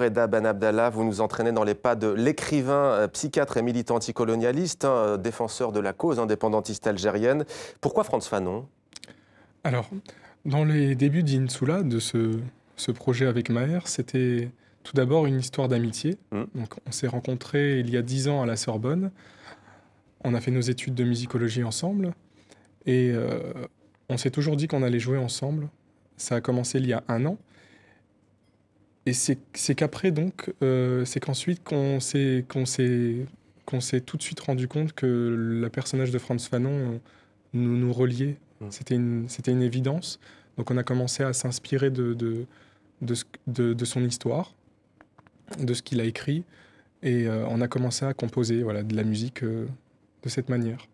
Reda Ben Abdallah, vous nous entraînez dans les pas de l'écrivain, euh, psychiatre et militant anticolonialiste, hein, défenseur de la cause indépendantiste algérienne. Pourquoi Franz Fanon Alors, dans les débuts d'Insula, de ce, projet avec Maher, c'était tout d'abord une histoire d'amitié. Mmh. Donc, on s'est rencontrés il y a dix ans à la Sorbonne. On a fait nos études de musicologie ensemble et euh, on s'est toujours dit qu'on allait jouer ensemble. Ça a commencé il y a un an. Et c'est qu'après, donc, euh, c'est qu'ensuite qu'on s'est qu'on s'est tout de suite rendu compte que le personnage de Franz Fanon euh, nous, nous reliait. Mm. C'était une, une évidence. Donc on a commencé à s'inspirer de de, de, son histoire, de ce qu'il a écrit, et euh, on a commencé à composer voilà, de la musique de cette manière.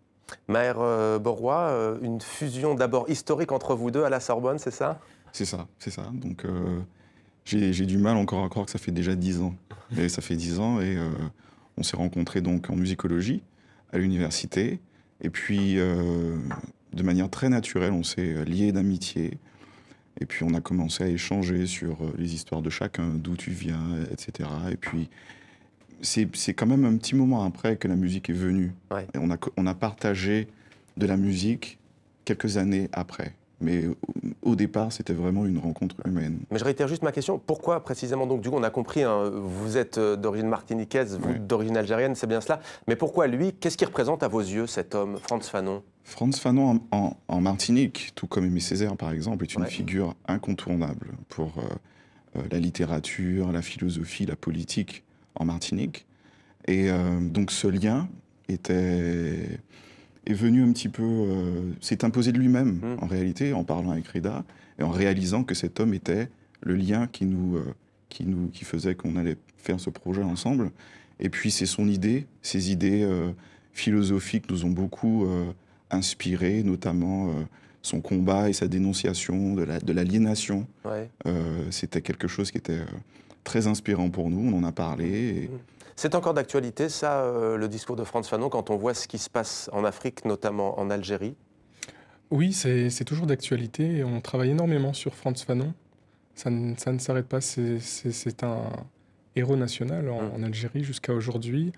Maher euh, une fusion d'abord historique entre vous deux à la Sorbonne, c'est ça C'est ça, c'est ça. Donc j'ai du mal encore à croire que ça fait déjà dix ans. Et ça fait dix ans et euh, on s'est rencontrés donc en musicologie à l'université. Et puis, euh, de manière très naturelle, on s'est liés d'amitié. Et puis, on a commencé à échanger sur euh, les histoires de chacun, d'où tu viens, etc. Et puis, c'est quand même un petit moment après que la musique est venue. on a partagé de la musique quelques années après. Mais au départ, c'était vraiment une rencontre humaine. Mais je réitère juste ma question. Pourquoi précisément Donc, du coup, on a compris, hein, vous êtes euh, d'origine martiniquaise, vous d'origine algérienne, c'est bien cela. Mais pourquoi lui Qu'est-ce qu'il représente à vos yeux, cet homme, Franz Fanon Franz Fanon, en, Martinique, tout comme Aimé Césaire, par exemple, est une figure incontournable pour euh, euh, la littérature, la philosophie, la politique en Martinique. Et donc, ce lien était est venu un petit peu, euh, s'est imposé de lui-même mm. en réalité en parlant avec Rida, et en réalisant que cet homme était le lien qui nous, euh, qui nous, qui faisait qu'on allait faire ce projet ensemble. Et puis c'est son idée, ses idées euh, philosophiques nous ont beaucoup inspiré, notamment son combat et sa dénonciation de la de l'aliénation. C'était quelque chose qui était très inspirant pour nous. On en a parlé. Et, mm. C'est encore d'actualité, ça, euh, le discours de Franz Fanon, quand on voit ce qui se passe en Afrique, notamment en Algérie Oui, c'est toujours d'actualité. On travaille énormément sur Franz Fanon. Ça ne, s'arrête pas. C'est un héros national en, hum. Algérie jusqu'à aujourd'hui.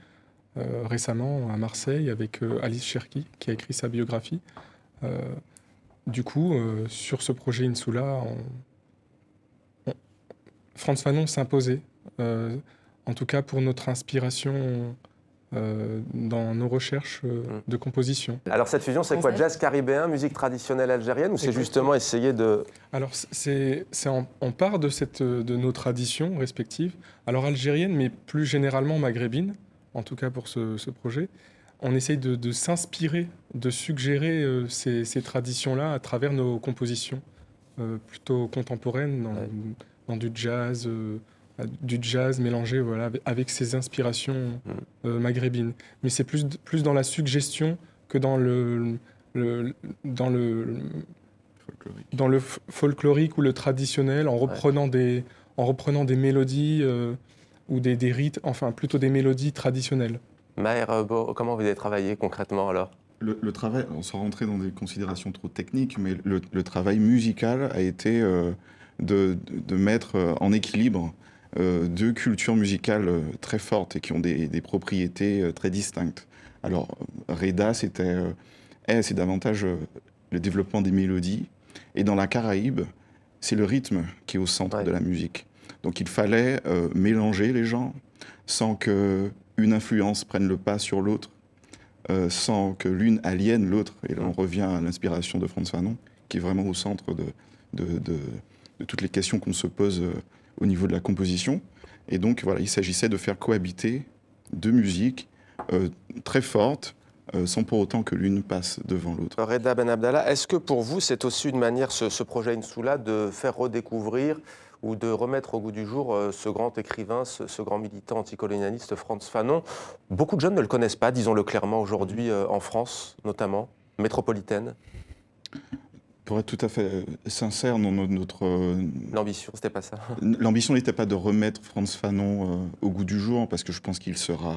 Euh, récemment à Marseille avec euh, Alice Cherki, qui a écrit sa biographie. du coup, sur ce projet Insula, on, Fanon s'imposait en tout cas pour notre inspiration euh, dans nos recherches euh, mm. de composition. Alors cette fusion, c'est quoi Jazz caribéen, musique traditionnelle algérienne, ou c'est justement essayer de... Alors c'est, on part de, cette, de nos traditions respectives, alors algérienne, mais plus généralement maghrébine, en tout cas pour ce, projet. On essaye de, s'inspirer, de suggérer euh, ces, traditions-là à travers nos compositions plutôt contemporaines, dans du jazz du jazz mélangé voilà, avec ses inspirations mm. euh, maghrébines. Mais c'est plus, plus dans la suggestion que dans le, dans le folklorique. dans le folklorique ou le traditionnel, en reprenant des en reprenant des mélodies euh, ou des, des, rites, enfin plutôt des mélodies traditionnelles. Maher euh, comment vous avez travaillé concrètement alors le, travail, on sans rentré dans des considérations trop techniques, mais le, travail musical a été de, de, mettre en équilibre euh, deux cultures musicales euh, très fortes et qui ont des, propriétés euh, très distinctes. Alors, Reda, c'était c'est davantage le développement des mélodies. Et dans la Caraïbe, c'est le rythme qui est au centre de la musique. Donc il fallait mélanger les gens sans que une influence prenne le pas sur l'autre, sans que l'une aliène l'autre. Et là, on revient à l'inspiration de François Fanon, qui est vraiment au centre de, de, de toutes les questions qu'on se pose au niveau de la composition. Et donc, voilà, il s'agissait de faire cohabiter deux musiques euh, très fortes, euh, sans pour autant que l'une passe devant l'autre. Reda Ben Abdallah, est-ce que pour vous, c'est aussi une manière, ce, projet Insoula, de faire redécouvrir ou de remettre au goût du jour euh, ce grand écrivain, ce, ce, grand militant anticolonialiste Franz Fanon Beaucoup de jeunes ne le connaissent pas, disons-le clairement, aujourd'hui en France, notamment, métropolitaine. Pour être tout à fait euh, sincère, non, notre... Euh, l'ambition, c'était pas ça. L'ambition n'était pas de remettre Franz Fanon euh, au goût du jour, parce que je pense qu'il sera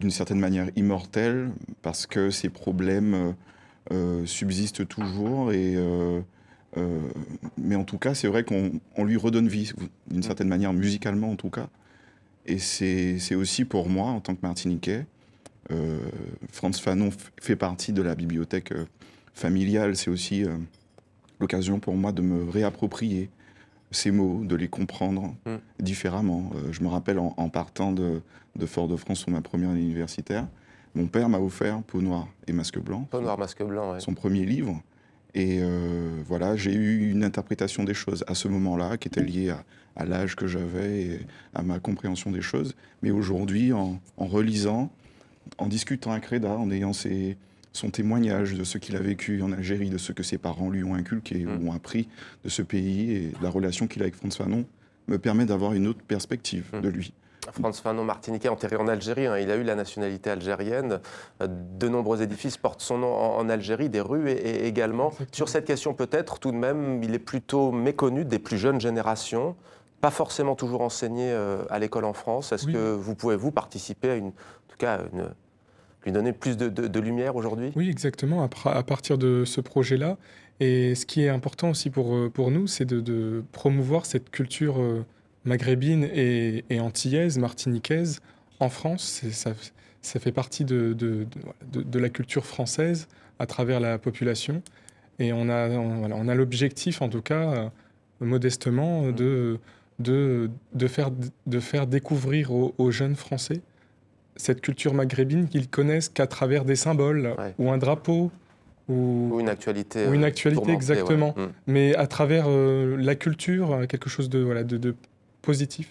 d'une certaine manière immortel, parce que ses problèmes subsistent toujours. Et, mais en tout cas, c'est vrai qu'on lui redonne vie, d'une mm. certaine manière, musicalement en tout cas. Et c'est aussi pour moi, en tant que Martiniquais, Franz Fanon fait partie de la bibliothèque c'est aussi euh, l'occasion pour moi de me réapproprier ces mots, de les comprendre mm. différemment. Euh, je me rappelle en, partant de, Fort-de-France pour ma première année universitaire, mon père m'a offert Peau noire et masque blanc. Peau noire, masque blanc, Son premier livre. Et euh, voilà, j'ai eu une interprétation des choses à ce moment-là qui était liée à, l'âge que j'avais et à ma compréhension des choses. Mais aujourd'hui, en, relisant, en discutant à Crédat, en ayant ces, son témoignage de ce qu'il a vécu en Algérie, de ce que ses parents lui ont inculqué ou mm. ont appris de ce pays et de la relation qu'il a avec François Fanon me permet d'avoir une autre perspective mm. de lui. Franz Fanon Martiniquais, enterré en Algérie, hein. il a eu la nationalité algérienne. Euh, de nombreux édifices portent son nom en, Algérie, des rues et, également. Sur cette question, peut-être, tout de même, il est plutôt méconnu des plus jeunes générations, pas forcément toujours enseigné euh, à l'école en France. Est-ce que vous pouvez, vous, participer à une, en tout cas, une lui donner plus de, lumière aujourd'hui Oui, exactement, à, partir de ce projet-là. Et ce qui est important aussi pour, euh, pour nous, c'est de, promouvoir cette culture euh, maghrébine et, antillaise, martiniquaise, en France. Ça, fait partie de, de la culture française à travers la population. Et on a, on, a l'objectif, en tout cas, euh, modestement, mmh. de, de, de, faire, de faire découvrir aux jeunes Français cette culture maghrébine qu'ils connaissent qu'à travers des symboles ou un drapeau. Ou, une actualité. une actualité, exactement. Mm. Mais à travers euh, la culture, euh, quelque chose de, voilà, de, positif.